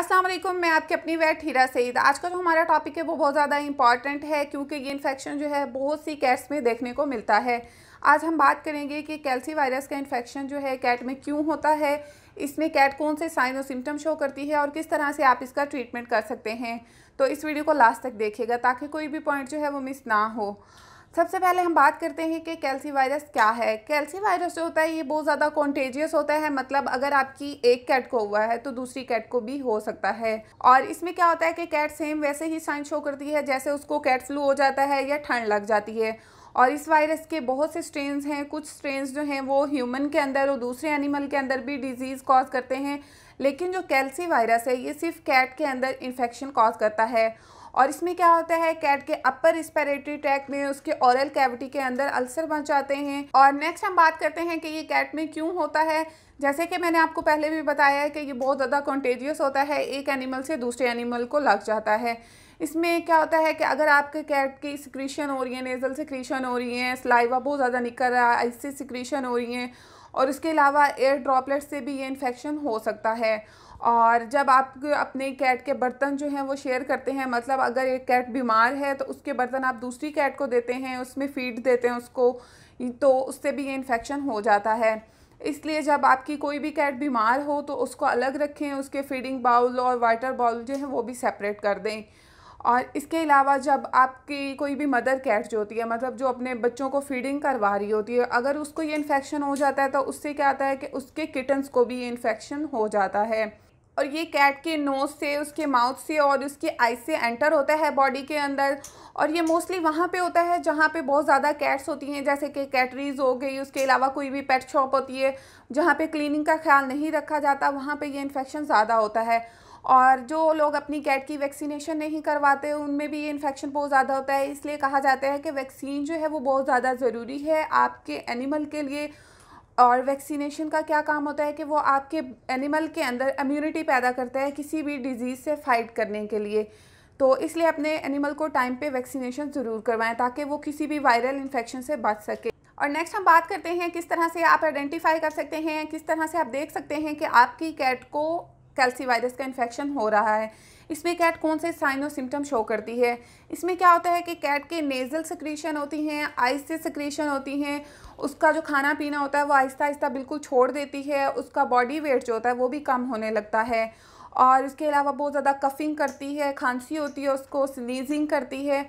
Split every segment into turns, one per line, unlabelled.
अस्सलाम वालेकुम मैं आपकी अपनी वेट हीरा सईद आज का जो हमारा टॉपिक है वो बहुत ज़्यादा इंपॉर्टेंट है क्योंकि ये इन्फेक्शन जो है बहुत सी कैट्स में देखने को मिलता है आज हम बात करेंगे कि कैल्सी वायरस का इन्फेक्शन जो है कैट में क्यों होता है इसमें कैट कौन से साइन और सिम्टम शो करती है और किस तरह से आप इसका ट्रीटमेंट कर सकते हैं तो इस वीडियो को लास्ट तक देखिएगा ताकि कोई भी पॉइंट जो है वो मिस ना हो सबसे पहले हम बात करते हैं कि कैल्सी वायरस क्या है कैल्सी वायरस जो होता है ये बहुत ज़्यादा कॉन्टेजियस होता है मतलब अगर आपकी एक कैट को हुआ है तो दूसरी कैट को भी हो सकता है और इसमें क्या होता है कि कैट सेम वैसे ही साइन शो करती है जैसे उसको कैट फ्लू हो जाता है या ठंड लग जाती है और इस वायरस के बहुत से स्ट्रेन हैं कुछ स्ट्रेन जो हैं वो ह्यूमन के अंदर और दूसरे एनिमल के अंदर भी डिजीज़ कॉज करते हैं लेकिन जो कैल्सी वायरस है ये सिर्फ कैट के अंदर इन्फेक्शन कॉज करता है और इसमें क्या होता है कैट के अपर रिस्पेरेटरी ट्रैक में उसके ओरल कैविटी के अंदर अल्सर बन जाते हैं और नेक्स्ट हम बात करते हैं कि ये कैट में क्यों होता है जैसे कि मैंने आपको पहले भी बताया है कि ये बहुत ज़्यादा कॉन्टेजियस होता है एक एनिमल से दूसरे एनिमल को लग जाता है इसमें क्या होता है कि अगर आपके कैट की सिक्रीशन हो रही है नेज़ल सिक्रीशन हो रही है स्लाइवा बहुत ज़्यादा निकल रहा है इससे सिक्रीशन हो रही है और इसके अलावा एयर ड्रॉपलेट से भी ये इन्फेक्शन हो सकता है और जब आप अपने कैट के बर्तन जो हैं वो शेयर करते हैं मतलब अगर एक कैट बीमार है तो उसके बर्तन आप दूसरी कैट को देते हैं उसमें फीड देते हैं उसको तो उससे भी ये इन्फेक्शन हो जाता है इसलिए जब आपकी कोई भी कैट बीमार हो तो उसको अलग रखें उसके फीडिंग बाउल और वाटर बाउल जो हैं वो भी सेपरेट कर दें और इसके अलावा जब आपकी कोई भी मदर कैट जो होती है मतलब जो अपने बच्चों को फीडिंग करवा रही होती है अगर उसको ये इन्फेक्शन हो जाता है तो उससे क्या आता है कि उसके किटन्स को भी ये इन्फेक्शन हो जाता है और ये कैट के नोज़ से उसके माउथ से और उसके आई से एंटर होता है बॉडी के अंदर और ये मोस्टली वहाँ पे होता है जहाँ पे बहुत ज़्यादा कैट्स होती हैं जैसे कि कैटरीज हो गई उसके अलावा कोई भी पेट शॉप होती है जहाँ पे क्लीनिंग का ख्याल नहीं रखा जाता वहाँ पे ये इन्फेक्शन ज़्यादा होता है और जो लोग अपनी कैट की वैक्सीनेशन नहीं करवाते उनमें भी ये इन्फेक्शन बहुत ज़्यादा होता है इसलिए कहा जाता है कि वैक्सीन जो है वो बहुत ज़्यादा ज़रूरी है आपके एनिमल के लिए और वैक्सीनेशन का क्या काम होता है कि वो आपके एनिमल के अंदर इम्यूनिटी पैदा करता है किसी भी डिज़ीज़ से फाइट करने के लिए तो इसलिए अपने एनिमल को टाइम पे वैक्सीनेशन ज़रूर करवाएं ताकि वो किसी भी वायरल इन्फेक्शन से बच सके और नेक्स्ट हम बात करते हैं किस तरह से आप आइडेंटिफाई कर सकते हैं किस तरह से आप देख सकते हैं कि आपकी कैट को कैल्सी वायरस का इन्फेक्शन हो रहा है इसमें कैट कौन से साइन और सिम्टम शो करती है इसमें क्या होता है कि कैट के नेज़ल सक्रीशन होती हैं आइस से सक्रीशन होती हैं उसका जो खाना पीना होता है वो आहिस्ता आहिस्ता बिल्कुल छोड़ देती है उसका बॉडी वेट जो होता है वो भी कम होने लगता है और इसके अलावा बहुत ज़्यादा कफिंग करती है खांसी होती है उसको स्नीजिंग करती है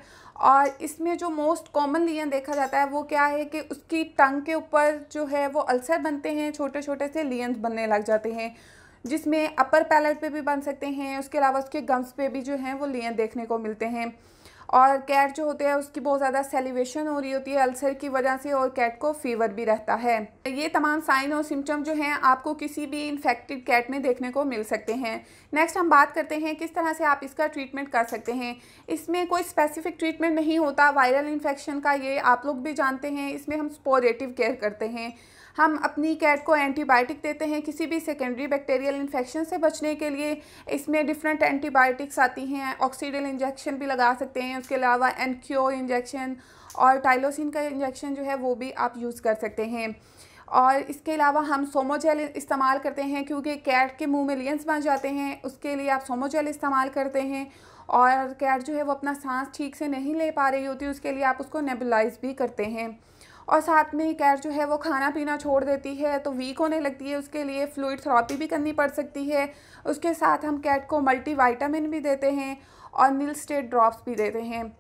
और इसमें जो मोस्ट कॉमनली लियन देखा जाता है वो क्या है कि उसकी टंग के ऊपर जो है वो अल्सर बनते हैं छोटे छोटे से लियंस बनने लग जाते हैं जिसमें अपर पैलेट पे भी बन सकते हैं उसके अलावा उसके गम्स पे भी जो हैं वो लेयर देखने को मिलते हैं और कैट जो होते हैं उसकी बहुत ज़्यादा सेलिवेशन हो रही होती है अल्सर की वजह से और कैट को फीवर भी रहता है ये तमाम साइन और सिम्टम जो हैं आपको किसी भी इन्फेक्टेड कैट में देखने को मिल सकते हैं नेक्स्ट हम बात करते हैं किस तरह से आप इसका ट्रीटमेंट कर सकते हैं इसमें कोई स्पेसिफिक ट्रीटमेंट नहीं होता वायरल इन्फेक्शन का ये आप लोग भी जानते हैं इसमें हम स्पोरेटिव केयर करते हैं हम अपनी कैट को एंटीबायोटिक देते हैं किसी भी सेकेंडरी बैक्टीरियल इन्फेक्शन से बचने के लिए इसमें डिफरेंट एंटीबायोटिक्स आती हैं ऑक्सीडल इंजेक्शन भी लगा सकते हैं हैं उसके अलावा एनक्यो इंजेक्शन और टाइलोसिन का इंजेक्शन जो है वो भी आप यूज़ कर सकते हैं और इसके अलावा हम सोमोजेल इस्तेमाल करते हैं क्योंकि कैट के मुंह में लियंस बन जाते हैं उसके लिए आप सोमोजेल इस्तेमाल करते हैं और कैट जो है वो अपना सांस ठीक से नहीं ले पा रही होती उसके लिए आप उसको नेबुलाइज भी करते हैं और साथ में कैट जो है वो खाना पीना छोड़ देती है तो वीक होने लगती है उसके लिए फ्लूड थेरापी भी करनी पड़ सकती है उसके साथ हम कैट को मल्टीवाइटामिन भी देते हैं और मिल स्टेट ड्रॉप्स भी देते हैं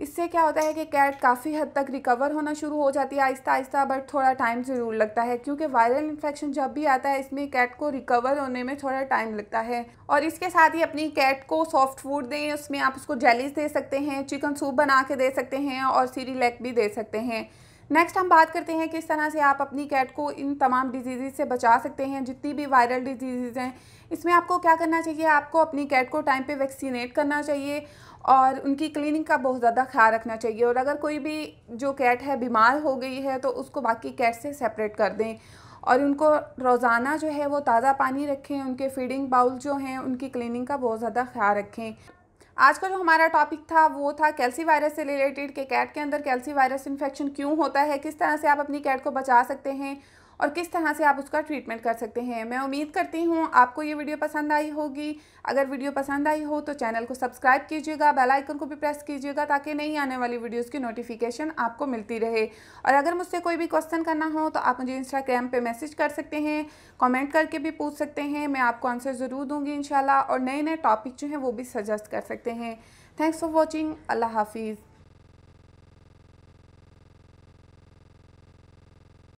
इससे क्या होता है कि कैट काफ़ी हद तक रिकवर होना शुरू हो जाती है आहिस्ता आहिस्ता बट थोड़ा टाइम ज़रूर लगता है क्योंकि वायरल इन्फेक्शन जब भी आता है इसमें कैट को रिकवर होने में थोड़ा टाइम लगता है और इसके साथ ही अपनी कैट को सॉफ्ट फूड दें उसमें आप उसको जेलीज दे सकते हैं चिकन सूप बना के दे सकते हैं और लेग भी दे सकते हैं नेक्स्ट हम बात करते हैं किस तरह से आप अपनी कैट को इन तमाम डिजीज़ से बचा सकते हैं जितनी भी वायरल डिजीज़ हैं इसमें आपको क्या करना चाहिए आपको अपनी कैट को टाइम पे वैक्सीनेट करना चाहिए और उनकी क्लीनिंग का बहुत ज़्यादा ख्याल रखना चाहिए और अगर कोई भी जो कैट है बीमार हो गई है तो उसको बाकी कैट से सेपरेट कर दें और उनको रोज़ाना जो है वो ताज़ा पानी रखें उनके फीडिंग बाउल जो हैं उनकी क्लीनिंग का बहुत ज़्यादा ख्याल रखें आज का जो हमारा टॉपिक था वो था कैल्सी वायरस से रिलेटेड के कैट के अंदर कैल्सी वायरस इन्फेक्शन क्यों होता है किस तरह से आप अपनी कैट को बचा सकते हैं और किस तरह से आप उसका ट्रीटमेंट कर सकते हैं मैं उम्मीद करती हूँ आपको ये वीडियो पसंद आई होगी अगर वीडियो पसंद आई हो तो चैनल को सब्सक्राइब कीजिएगा बेल आइकन को भी प्रेस कीजिएगा ताकि नई आने वाली वीडियोस की नोटिफिकेशन आपको मिलती रहे और अगर मुझसे कोई भी क्वेश्चन करना हो तो आप मुझे इंस्टाग्राम पर मैसेज कर सकते हैं कॉमेंट करके भी पूछ सकते हैं मैं आपको आंसर ज़रूर दूंगी इन और नए नए टॉपिक जो हैं वो भी सजेस्ट कर सकते हैं थैंक्स फॉर वॉचिंग अल्लाह हाफिज़